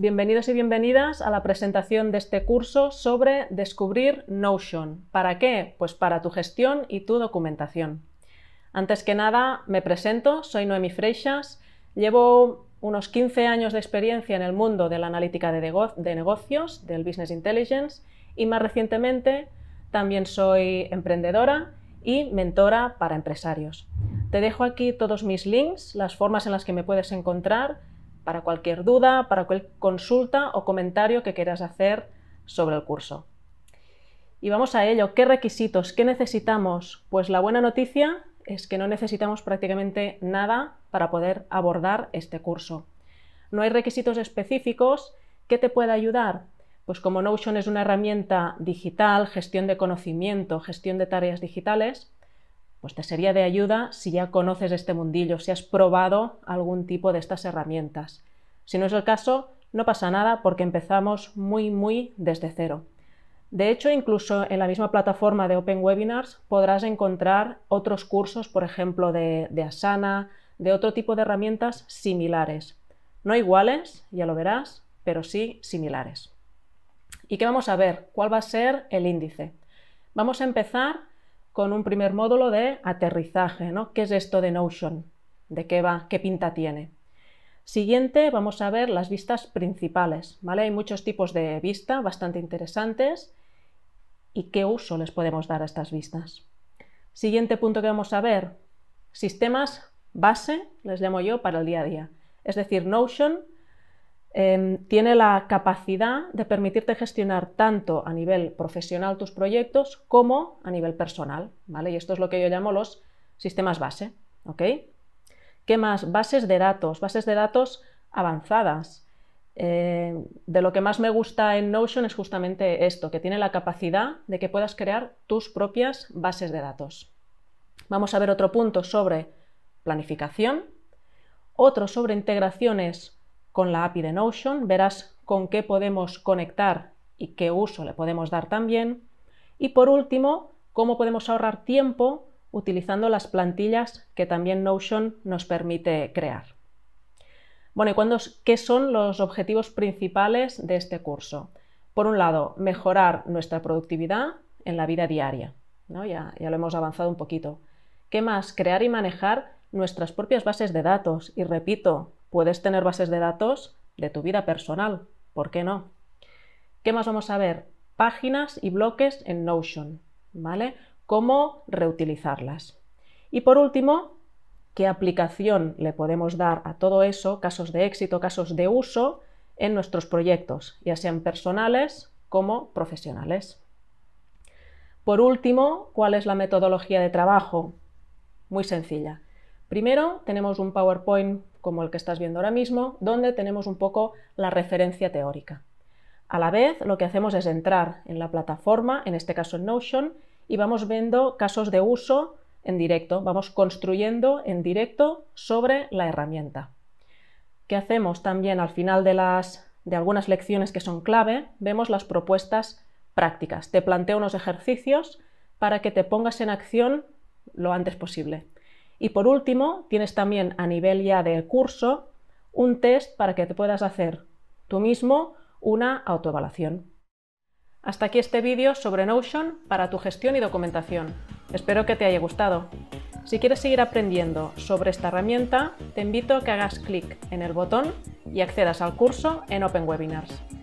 Bienvenidos y bienvenidas a la presentación de este curso sobre descubrir Notion. ¿Para qué? Pues para tu gestión y tu documentación. Antes que nada, me presento, soy Noemi Freixas, llevo unos 15 años de experiencia en el mundo de la analítica de, de negocios, del business intelligence, y más recientemente también soy emprendedora y mentora para empresarios. Te dejo aquí todos mis links, las formas en las que me puedes encontrar, para cualquier duda, para cualquier consulta o comentario que quieras hacer sobre el curso. Y vamos a ello, ¿qué requisitos? ¿Qué necesitamos? Pues la buena noticia es que no necesitamos prácticamente nada para poder abordar este curso. No hay requisitos específicos. ¿Qué te puede ayudar? Pues como Notion es una herramienta digital, gestión de conocimiento, gestión de tareas digitales, pues te sería de ayuda si ya conoces este mundillo, si has probado algún tipo de estas herramientas. Si no es el caso, no pasa nada porque empezamos muy, muy desde cero. De hecho, incluso en la misma plataforma de Open Webinars podrás encontrar otros cursos, por ejemplo, de, Asana, de otro tipo de herramientas similares. No iguales, ya lo verás, pero sí similares. ¿Y qué vamos a ver? ¿Cuál va a ser el índice? Vamos a empezar con un primer módulo de aterrizaje, ¿no? ¿Qué es esto de Notion? ¿De qué va? ¿Qué pinta tiene? Siguiente, vamos a ver las vistas principales, ¿vale? Hay muchos tipos de vista bastante interesantes y qué uso les podemos dar a estas vistas. Siguiente punto que vamos a ver, sistemas base, les llamo yo, para el día a día. Es decir, Notion Em, tiene la capacidad de permitirte gestionar tanto a nivel profesional tus proyectos como a nivel personal, ¿vale? Y esto es lo que yo llamo los sistemas base, ¿ok? ¿Qué más? Bases de datos, bases de datos avanzadas. Eh, de lo que más me gusta en Notion es justamente esto, que tiene la capacidad de que puedas crear tus propias bases de datos. Vamos a ver otro punto sobre planificación, otro sobre integraciones con la API de Notion, verás con qué podemos conectar y qué uso le podemos dar también. Y por último, cómo podemos ahorrar tiempo utilizando las plantillas que también Notion nos permite crear. Bueno, ¿y qué son los objetivos principales de este curso? Por un lado, mejorar nuestra productividad en la vida diaria. ¿no? Ya, ya lo hemos avanzado un poquito. ¿Qué más? Crear y manejar nuestras propias bases de datos. Y repito, Puedes tener bases de datos de tu vida personal, ¿por qué no? ¿Qué más vamos a ver? Páginas y bloques en Notion, ¿vale? ¿Cómo reutilizarlas? Y por último, qué aplicación le podemos dar a todo eso, casos de éxito, casos de uso en nuestros proyectos, ya sean personales como profesionales. Por último, ¿cuál es la metodología de trabajo? Muy sencilla. Primero, tenemos un PowerPoint como el que estás viendo ahora mismo, donde tenemos un poco la referencia teórica. A la vez, lo que hacemos es entrar en la plataforma, en este caso en Notion, y vamos viendo casos de uso en directo, vamos construyendo en directo sobre la herramienta. ¿Qué hacemos también al final de, de algunas lecciones que son clave? Vemos las propuestas prácticas. Te planteo unos ejercicios para que te pongas en acción lo antes posible. Y por último, tienes también a nivel ya del curso un test para que te puedas hacer tú mismo una autoevaluación. Hasta aquí este vídeo sobre Notion para tu gestión y documentación. Espero que te haya gustado. Si quieres seguir aprendiendo sobre esta herramienta, te invito a que hagas clic en el botón y accedas al curso en Open Webinars.